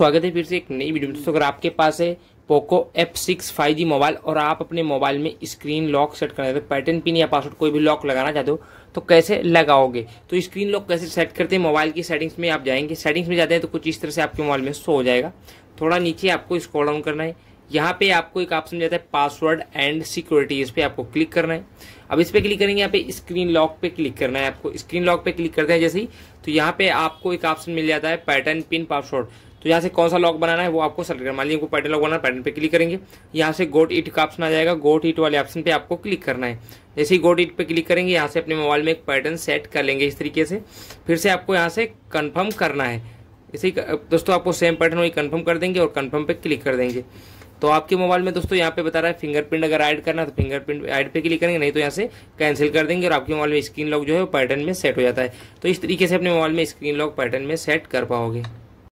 स्वागत है फिर से एक नई वीडियो में दोस्तों अगर आपके पास है Poco F six five G mobile और आप अपने मोबाइल में स्क्रीन लॉक सेट करना चाहते हो पैटर्न पिन या पासवर्ड कोई भी लॉक लगाना चाहते हो तो कैसे लगाओगे तो स्क्रीन लॉक कैसे सेट करते हैं मोबाइल की सेटिंग्स में आप जाएंगे सेटिंग्स में जाते हैं तो कुछ इस तरह से आपके मोबाइल में शो हो जाएगा थोड़ा नीचे आपको स्क्रॉल डाउन करना है यहाँ पे आपको एक ऑप्शन जाता है पासवर्ड एंड सिक्योरिटी इस पर आपको क्लिक करना है अब इस पर क्लिक करेंगे यहाँ पे स्क्रीन लॉक पे क्लिक करना है आपको स्क्रीन लॉक पे क्लिक करते हैं जैसे ही तो यहाँ पे आपको एक ऑप्शन मिल जाता है पैटर्न पिन पासवर्ड तो यहाँ से कौन सा लॉक बनाना है वो आपको सेलेक्ट करना मान लीजिए आपको पैटर्न लॉक बनाना पैटर्न पे क्लिक करेंगे यहाँ से गोट इट का ऑप्शन आ जाएगा गोट इट वाले ऑप्शन पे आपको क्लिक करना है जैसे ही गोट इट पे क्लिक करेंगे यहाँ से अपने मोबाइल में एक पैटर्न सेट कर लेंगे इस तरीके से फिर से आपको यहाँ से कन्फर्म करना है इसी दोस्तों आपको सेम पैटर्न वही कन्फर्म कर देंगे और कन्फर्म पर क्लिक कर देंगे तो आपके मोबाइल में दोस्तों यहाँ पे बता रहा है फिंगरप्रिंट अगर ऐड करना है तो फिंगरप्रिंट ऐड पे क्लिक करेंगे नहीं तो यहाँ से कैंसिल कर देंगे और आपके मोबाइल में स्क्रीन लॉक जो है वो पैटर्न में सेट हो जाता है तो इस तरीके से अपने मोबाइल में स्क्रीन लॉक पैटर्न में सेट कर पाओगे